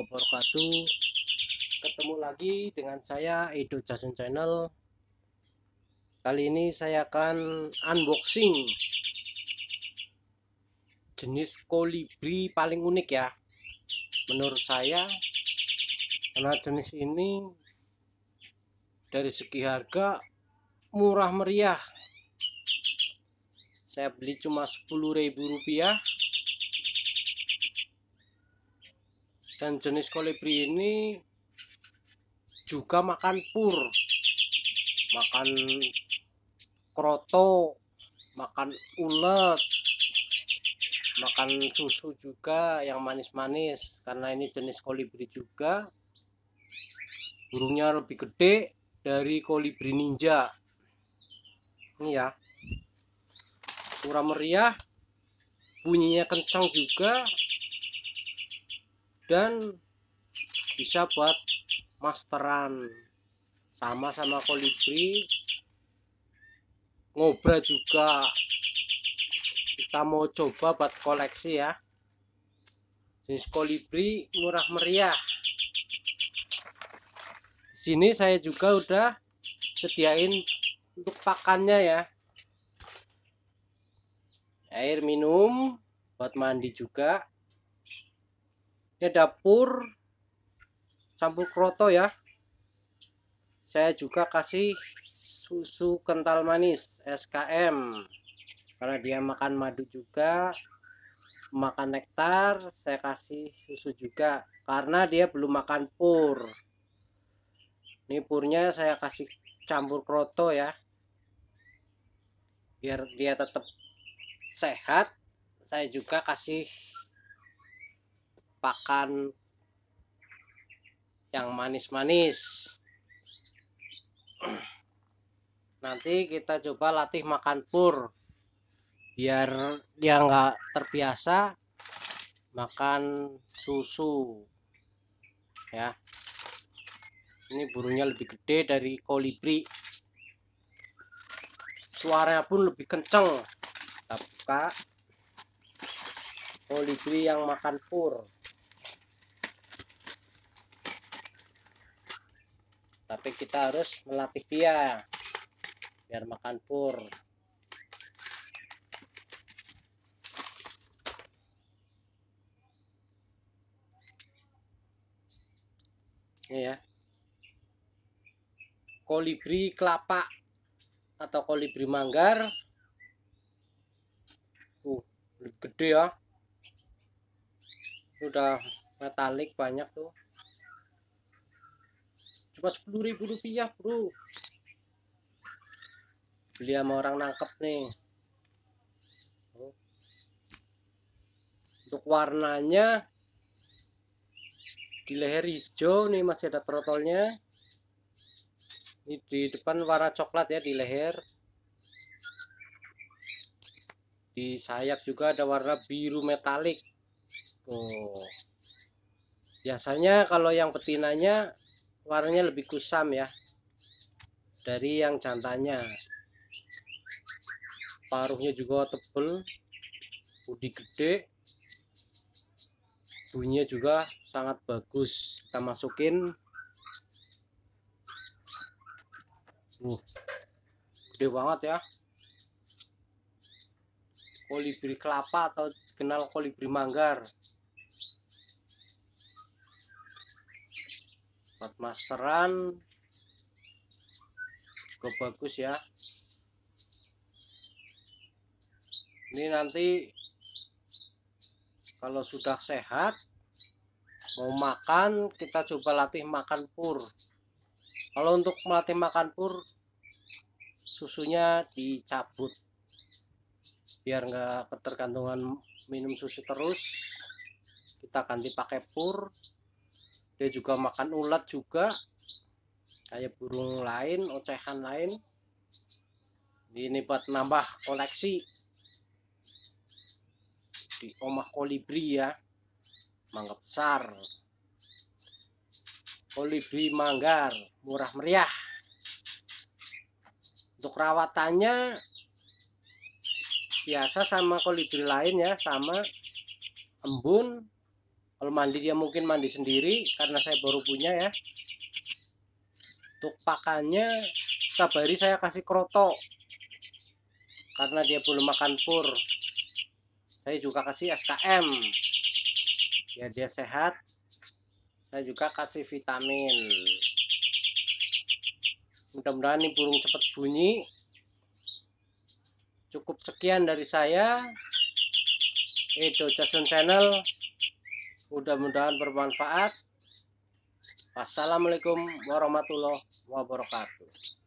wabarakatuh ketemu lagi dengan saya Edo Jason Channel kali ini saya akan unboxing jenis kolibri paling unik ya menurut saya karena jenis ini dari segi harga murah meriah saya beli cuma 10.000 rupiah dan jenis kolibri ini juga makan pur makan kroto makan ulet makan susu juga yang manis-manis karena ini jenis kolibri juga burungnya lebih gede dari kolibri ninja ini ya murah meriah bunyinya kencang juga dan bisa buat masteran sama sama kolibri ngobrol juga kita mau coba buat koleksi ya jenis kolibri murah meriah sini saya juga udah sediain untuk pakannya ya air minum buat mandi juga ini dapur campur kroto ya. Saya juga kasih susu kental manis SKM karena dia makan madu juga makan nektar saya kasih susu juga karena dia belum makan pur ini purnya saya kasih campur kroto ya biar dia tetap sehat saya juga kasih pakan yang manis-manis nanti kita coba latih makan pur biar dia nggak terbiasa makan susu ya ini burungnya lebih gede dari kolibri suaranya pun lebih kenceng kita buka kolibri yang makan pur tapi kita harus melatih dia biar makan pur ini ya kolibri kelapa atau kolibri manggar tuh gede ya sudah metalik banyak tuh cuma sepuluh ribu rupiah bro beli sama orang nangkep nih untuk warnanya di leher hijau nih masih ada trotolnya ini di depan warna coklat ya di leher di sayap juga ada warna biru metalik oh biasanya kalau yang betinanya warnanya lebih kusam ya dari yang jantannya paruhnya juga tebel budi gede bunyinya juga sangat bagus kita masukin uh, gede banget ya kolibri kelapa atau kenal kolibri manggar buat masteran cukup bagus ya ini nanti kalau sudah sehat mau makan kita coba latih makan pur kalau untuk melatih makan pur susunya dicabut biar nggak ketergantungan minum susu terus kita ganti pakai pur dia juga makan ulat juga kayak burung lain ocehan lain ini buat nambah koleksi di omah kolibri ya mangga besar kolibri manggar murah meriah untuk rawatannya biasa sama kolibri lain ya sama embun kalau mandi dia mungkin mandi sendiri karena saya baru punya ya untuk pakannya setiap hari saya kasih kroto karena dia belum makan pur saya juga kasih SKM ya dia sehat saya juga kasih vitamin mudah-mudahan nih burung cepat bunyi cukup sekian dari saya Edo Jason Channel Mudah-mudahan bermanfaat. Wassalamualaikum warahmatullahi wabarakatuh.